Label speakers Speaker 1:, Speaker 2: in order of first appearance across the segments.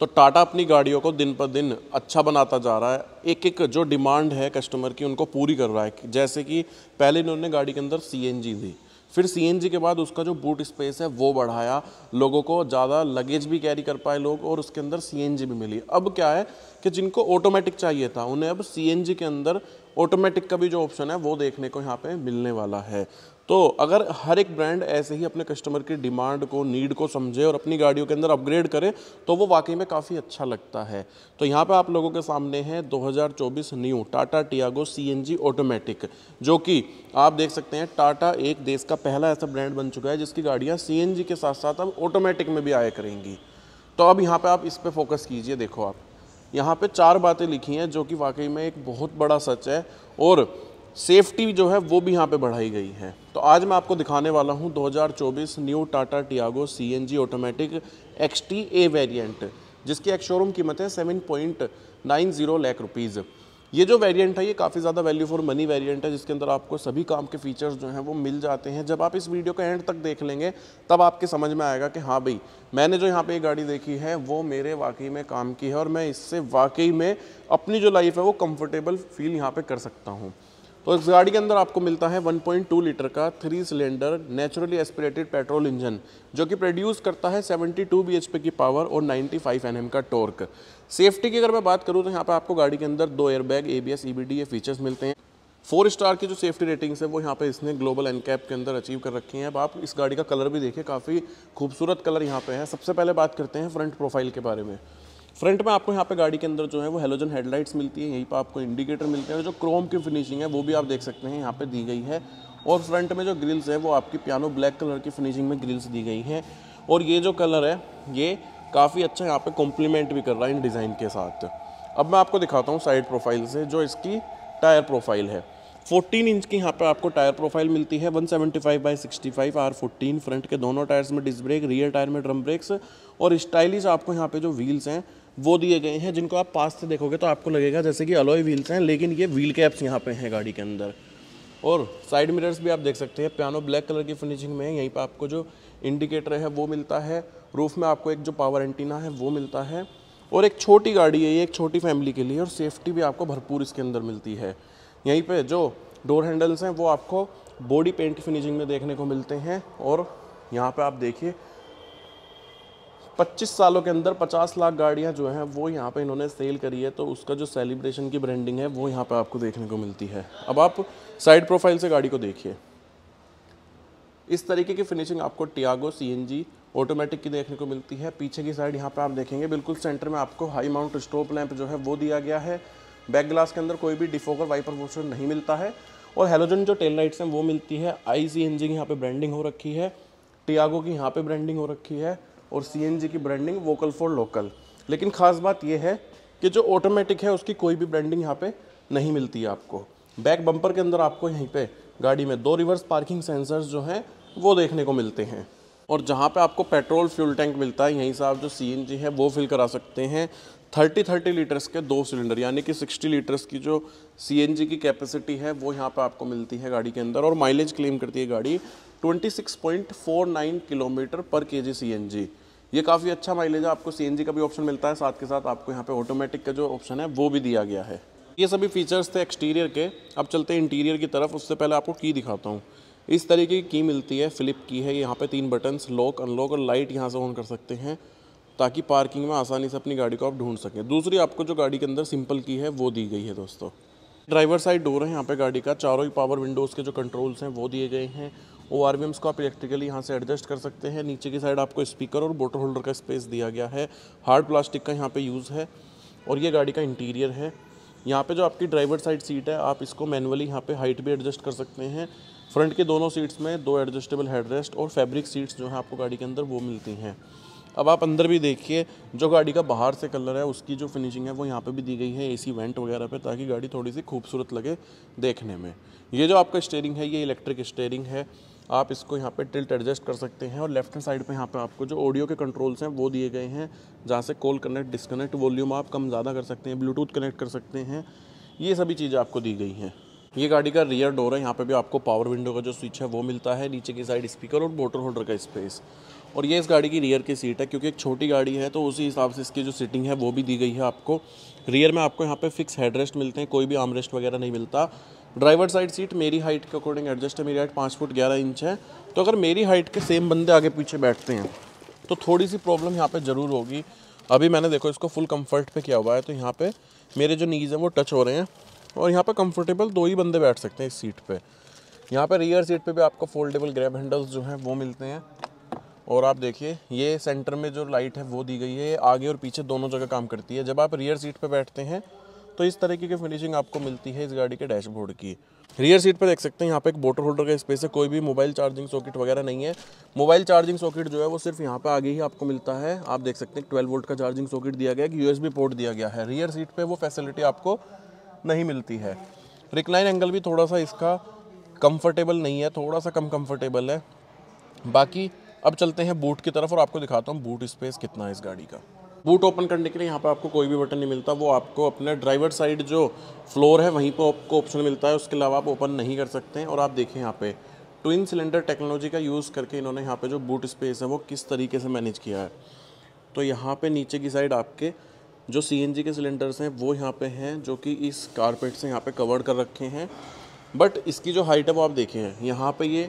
Speaker 1: तो टाटा अपनी गाड़ियों को दिन पर दिन अच्छा बनाता जा रहा है एक एक जो डिमांड है कस्टमर की उनको पूरी कर रहा है जैसे कि पहले इन्होंने गाड़ी के अंदर सी दी फिर सी के बाद उसका जो बूट स्पेस है वो बढ़ाया लोगों को ज़्यादा लगेज भी कैरी कर पाए लोग और उसके अंदर सी भी मिली अब क्या है कि जिनको ऑटोमेटिक चाहिए था उन्हें अब सी के अंदर ऑटोमेटिक का भी जो ऑप्शन है वो देखने को यहाँ पे मिलने वाला है तो अगर हर एक ब्रांड ऐसे ही अपने कस्टमर की डिमांड को नीड को समझे और अपनी गाड़ियों के अंदर अपग्रेड करें तो वो वाकई में काफ़ी अच्छा लगता है तो यहाँ पे आप लोगों के सामने है 2024 new Tata Tiago CNG automatic जो कि आप देख सकते हैं टाटा एक देश का पहला ऐसा ब्रांड बन चुका है जिसकी गाड़ियाँ सी के साथ साथ अब ऑटोमेटिक में भी आया करेंगी तो अब यहाँ पर आप इस पर फोकस कीजिए देखो आप यहाँ पे चार बातें लिखी हैं जो कि वाकई में एक बहुत बड़ा सच है और सेफ्टी जो है वो भी यहाँ पे बढ़ाई गई है तो आज मैं आपको दिखाने वाला हूँ 2024 new Tata Tiago C N G automatic XT A variant जिसकी एक शोरूम कीमत है seven point nine zero lakh rupees ये जो वेरिएंट है ये काफ़ी ज़्यादा वैल्यू फॉर मनी वेरिएंट है जिसके अंदर आपको सभी काम के फीचर्स जो हैं वो मिल जाते हैं जब आप इस वीडियो को एंड तक देख लेंगे तब आपके समझ में आएगा कि हाँ भाई मैंने जो यहाँ पे ये गाड़ी देखी है वो मेरे वाकई में काम की है और मैं इससे वाकई में अपनी जो लाइफ है वो कम्फर्टेबल फील यहाँ पर कर सकता हूँ तो इस गाड़ी के अंदर आपको मिलता है 1.2 लीटर का three cylinder naturally aspirated petrol engine जो कि प्रोड्यूस करता है 72 bhp की पावर और 95 फाइव का टॉर्क सेफ्टी की अगर मैं बात करूँ तो यहाँ पर आपको गाड़ी के अंदर दो एयरबैग ए बी एस ये फीचर्स मिलते हैं फोर स्टार की जो सेफ्टी रेटिंग्स है वो यहाँ पे इसने ग्लोबल एन कैप के अंदर अचीव कर रखी हैं अब आप इस गाड़ी का कलर भी देखिए काफ़ी खूबसूरत कलर यहाँ पे है सबसे पहले बात करते हैं फ्रंट प्रोफाइल के बारे में फ्रंट में आपको यहाँ पे गाड़ी के अंदर जो है वो हेलोजन हेडलाइट्स मिलती है यहीं पर आपको इंडिकेटर मिलते हैं जो क्रोम की फिनिशिंग है वो भी आप देख सकते हैं यहाँ पे दी गई है और फ्रंट में जो ग्रिल्स है वो आपकी पियानो ब्लैक कलर की फिनिशिंग में ग्रिल्स दी गई है और ये जो कलर है ये काफ़ी अच्छा यहाँ पे कॉम्प्लीमेंट भी कर रहा है इन डिज़ाइन के साथ अब मैं आपको दिखाता हूँ साइड प्रोफाइल से जो इसकी टायर प्रोफाइल है 14 इंच की यहाँ पे आपको टायर प्रोफाइल मिलती है 175 seventy five by sixty five R fourteen front के दोनों टायर्स में डिस्क ब्रेक रियर टायर में ड्रम ब्रेक्स और स्टाइलिश आपको यहाँ पे जो व्हील्स हैं वो दिए गए हैं जिनको आप पास से देखोगे तो आपको लगेगा जैसे कि अलॉय व्हील्स हैं लेकिन ये व्हील कैप्स यहाँ पे हैं गाड़ी के अंदर और साइड मिरर्स भी आप देख सकते हैं पियानो ब्लैक कलर की फिनिशिंग में है यहीं पर आपको जो इंडिकेटर है वो मिलता है रूफ़ में आपको एक जो पावर एंटीना है वो मिलता है और एक छोटी गाड़ी है ये एक छोटी फैमिली के लिए और सेफ्टी भी आपको भरपूर इसके अंदर मिलती है यहीं पर जो डोर हैंडल्स हैं वो आपको बॉडी पेंट फिनिशिंग में देखने को मिलते हैं और यहाँ पर आप देखिए 25 सालों के अंदर 50 लाख गाड़ियां जो हैं वो यहाँ पे इन्होंने सेल करी है तो उसका जो सेलिब्रेशन की ब्रांडिंग है वो यहाँ पे आपको देखने को मिलती है अब आप साइड प्रोफाइल से गाड़ी को देखिए इस तरीके की फिनिशिंग आपको टियागो सी ऑटोमेटिक की देखने को मिलती है पीछे की साइड यहाँ पर आप देखेंगे बिल्कुल सेंटर में आपको हाई माउंट स्टोप लैंप जो है वो दिया गया है बैक ग्लास के अंदर कोई भी डिफोकर वाइपर वोचर नहीं मिलता है और हेलोजन जो टेल लाइट्स हैं वो मिलती है आई सी एन जी की यहाँ पर ब्रांडिंग हो रखी है टियागो की यहाँ पे ब्रांडिंग हो रखी है और सी की ब्रांडिंग वोकल फॉर लोकल लेकिन ख़ास बात यह है कि जो ऑटोमेटिक है उसकी कोई भी ब्रांडिंग यहाँ पे नहीं मिलती है आपको बैक बम्पर के अंदर आपको यहीं पे गाड़ी में दो रिवर्स पार्किंग सेंसर्स जो हैं वो देखने को मिलते हैं और जहाँ पे आपको पेट्रोल फ्यूल टैंक मिलता है यहीं से आप जो सी है वो फिल करा सकते हैं थर्टी थर्टी लीटर्स के दो सिलेंडर यानी कि सिक्सटी लीटर्स की जो सी की कैपेसिटी है वो यहाँ पर आपको मिलती है गाड़ी के अंदर और माइलेज क्लेम करती है गाड़ी ट्वेंटी किलोमीटर पर के जी सी ये काफ़ी अच्छा माइलेज है आपको सी का भी ऑप्शन मिलता है साथ के साथ आपको यहाँ पे ऑटोमेटिक का जो ऑप्शन है वो भी दिया गया है ये सभी फीचर्स थे एक्सटीरियर के अब चलते हैं इंटीरियर की तरफ उससे पहले आपको की दिखाता हूँ इस तरीके की की मिलती है फ्लिप की है यहाँ पे तीन बटन्स लॉक अनलॉक और लाइट यहाँ से ऑन कर सकते हैं ताकि पार्किंग में आसानी से अपनी गाड़ी को आप ढूंढ सकें दूसरी आपको जो गाड़ी के अंदर सिंपल की है वो दी गई है दोस्तों ड्राइवर साइड डोर है यहाँ पे गाड़ी का चारों ही पावर विंडोज़ के जो कंट्रोल्स हैं वो दिए गए हैं ओ आर को आप इलेक्ट्रिकली यहाँ से एडजस्ट कर सकते हैं नीचे की साइड आपको स्पीकर और बोटर होल्डर का स्पेस दिया गया है हार्ड प्लास्टिक का यहाँ पर यूज़ है और ये गाड़ी का इंटीरियर है यहाँ पर जो आपकी ड्राइवर साइड सीट है आप इसको मैनुअली यहाँ पर हाइट भी एडजस्ट कर सकते हैं फ्रंट के दोनों सीट्स में दो एडजस्टेबल हेडरेस्ट और फैब्रिक सीट्स जो हैं आपको गाड़ी के अंदर वो मिलती हैं अब आप अंदर भी देखिए जो गाड़ी का बाहर से कलर है उसकी जो फिनिशिंग है वो यहाँ पे भी दी गई है एसी वेंट वगैरह पे ताकि गाड़ी थोड़ी सी खूबसूरत लगे देखने में ये जो आपका स्टेयरिंग है ये इलेक्ट्रिक स्टेयरिंग है आप इसको यहाँ पे टिल्ट एडजस्ट कर सकते हैं और लेफ्ट हैंड साइड पे यहाँ पे आपको जो ऑडियो के कंट्रोल्स हैं वो दिए गए हैं जहाँ से कॉल कनेक्ट डिसकनेक्ट वॉल्यूम आप कम ज़्यादा कर सकते हैं ब्लूटूथ कनेक्ट कर सकते हैं ये सभी चीज़ें आपको दी गई हैं ये गाड़ी का रियर डोर है यहाँ पे भी आपको पावर विंडो का जो स्विच है वो मिलता है नीचे की साइड स्पीकर और बोटर होल्डर का स्पेस और ये इस गाड़ी की रियर की सीट है क्योंकि एक छोटी गाड़ी है तो उसी हिसाब से इसकी जो सीटिंग है वो भी दी गई है आपको रियर में आपको यहाँ पे फिक्स हेडरेस्ट रेस्ट मिलते हैं कोई भी आमरेस्ट रेस्ट वगैरह नहीं मिलता ड्राइवर साइड सीट मेरी हाइट के अकॉर्डिंग एडजस्ट है मेरी हाइट पाँच फुट ग्यारह इंच है तो अगर मेरी हाइट के सेम बंदे आगे पीछे बैठते हैं तो थोड़ी सी प्रॉब्लम यहाँ पर ज़रूर होगी अभी मैंने देखो इसको फुल कम्फर्ट पर किया हुआ है तो यहाँ पर मेरे जो नीज़ हैं वो टच हो रहे हैं और यहाँ पर कम्फर्टेबल दो ही बंदे बैठ सकते हैं इस सीट पर यहाँ पर रियर सीट पे भी आपको फोल्डेबल ग्रैब हैंडल्स जो हैं वो मिलते हैं और आप देखिए ये सेंटर में जो लाइट है वो दी गई है ये आगे और पीछे दोनों जगह काम करती है जब आप रियर सीट पर बैठते हैं तो इस तरीके की फिनिशिंग आपको मिलती है इस गाड़ी के डैशबोर्ड की रियर सीट पर देख सकते हैं यहाँ पे एक बोटर होल्डर का स्पेस है कोई भी मोबाइल चार्जिंग सॉकेट वगैरह नहीं है मोबाइल चार्जिंग सॉकेट जो है वो सिर्फ यहाँ पे आगे ही आपको मिलता है आप देख सकते हैं 12 वोल्ट का चार्जिंग सॉकेट दिया गया है यूएसबी पोर्ट दिया गया है रियर सीट पर वो फैसिलिटी आपको नहीं मिलती है रिक्लाइन एंगल भी थोड़ा सा इसका कम्फर्टेबल नहीं है थोड़ा सा कम कम्फर्टेबल है बाकी अब चलते हैं बूट की तरफ और आपको दिखाता हूँ बूट स्पेस कितना है इस गाड़ी का बूट ओपन करने के लिए यहाँ पर आपको कोई भी बटन नहीं मिलता वो आपको अपने ड्राइवर साइड जो फ्लोर है वहीं पर आपको ऑप्शन मिलता है उसके अलावा आप ओपन नहीं कर सकते हैं और आप देखें यहाँ पे ट्विन सिलेंडर टेक्नोलॉजी का यूज़ करके इन्होंने यहाँ पे जो बूट स्पेस है वो किस तरीके से मैनेज किया है तो यहाँ पे नीचे की साइड आपके जो सी के सिलेंडर्स हैं वो यहाँ पे हैं जो कि इस कारपेट से यहाँ पे कवर कर रखे हैं बट इसकी जो हाइट है वो आप देखें यहाँ पे ये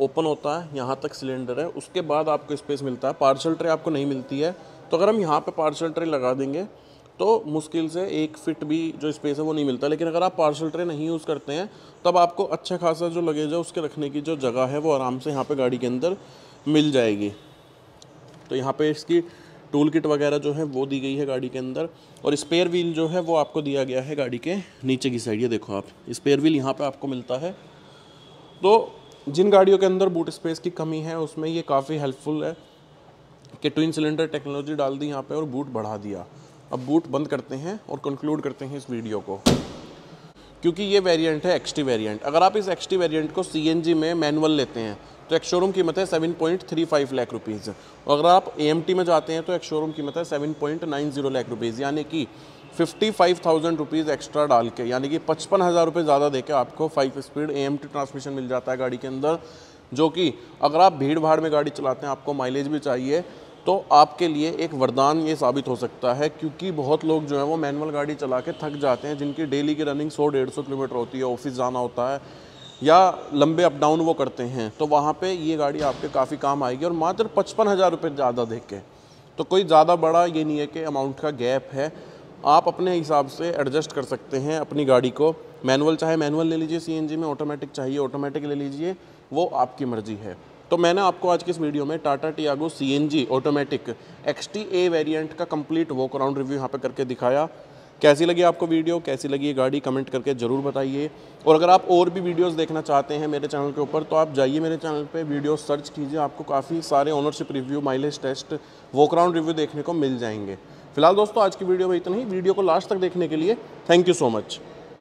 Speaker 1: ओपन होता है यहाँ तक सिलेंडर है उसके बाद आपको स्पेस मिलता है पार्सल ट्रे आपको नहीं मिलती है तो अगर हम यहाँ पे पार्सल ट्रे लगा देंगे तो मुश्किल से एक फिट भी जो स्पेस है वो नहीं मिलता लेकिन अगर आप पार्सल ट्रे नहीं यूज़ करते हैं तब आपको अच्छा खासा जो लगेज है उसके रखने की जो जगह है वो आराम से यहाँ पर गाड़ी के अंदर मिल जाएगी तो यहाँ पर इसकी टूल किट वगैरह जो है वो दी गई है गाड़ी के अंदर और स्पेयर व्हील जो है वो आपको दिया गया है गाड़ी के नीचे की साइड ये देखो आप स्पेयर व्हील यहाँ पे आपको मिलता है तो जिन गाड़ियों के अंदर बूट स्पेस की कमी है उसमें ये काफ़ी हेल्पफुल है कि ट्विन सिलेंडर टेक्नोलॉजी डाल दी यहाँ पे और बूट बढ़ा दिया अब बूट बंद करते हैं और कंक्लूड करते हैं इस वीडियो को क्योंकि ये वेरिएंट है एक्सटी वेरिएंट अगर आप इस एक्सटी वेरिएंट को सीएनजी में मैनुअल लेते हैं तो एक शोरूम कीमत है seven point three five lakh rupees और अगर आप एएमटी में जाते हैं तो एक शोरूम कीमत है seven point nine zero lakh rupees यानी कि fifty five thousand rupees extra डाल के यानी कि पचपन हज़ार रुपये ज़्यादा के आपको फाइव स्पीड ए ट्रांसमिशन मिल जाता है गाड़ी के अंदर जो कि अगर आप भीड़ भाड़ में गाड़ी चलाते हैं आपको माइलेज भी चाहिए तो आपके लिए एक वरदान ये साबित हो सकता है क्योंकि बहुत लोग जो हैं वो मैनुअल गाड़ी चला के थक जाते हैं जिनकी डेली की रनिंग सौ डेढ़ सौ किलोमीटर होती है ऑफिस जाना होता है या लंबे अप डाउन वो करते हैं तो वहाँ पे ये गाड़ी आपके काफ़ी काम आएगी और मात्र पचपन हज़ार रुपये ज़्यादा देख के तो कोई ज़्यादा बड़ा ये नहीं है कि अमाउंट का गैप है आप अपने हिसाब से एडजस्ट कर सकते हैं अपनी गाड़ी को मैनुअल चाहे मैनुअल ले लीजिए सीएनजी में ऑटोमेटिक चाहिए ऑटोमेटिक ले लीजिए वो आपकी मर्जी है तो मैंने आपको आज के इस वीडियो में Tata Tiago C automatic X A variant का कंप्लीट वॉक अराउंड रिव्यू यहाँ पर करके दिखाया कैसी लगी आपको वीडियो कैसी लगी ये गाड़ी कमेंट करके ज़रूर बताइए और अगर आप और भी वीडियोस देखना चाहते हैं मेरे चैनल के ऊपर तो आप जाइए मेरे चैनल पे वीडियो सर्च कीजिए आपको काफ़ी सारे ownership review mileage test walkaround review देखने को मिल जाएंगे फिलहाल दोस्तों आज की वीडियो में इतना ही वीडियो को लास्ट तक देखने के लिए थैंक यू सो मच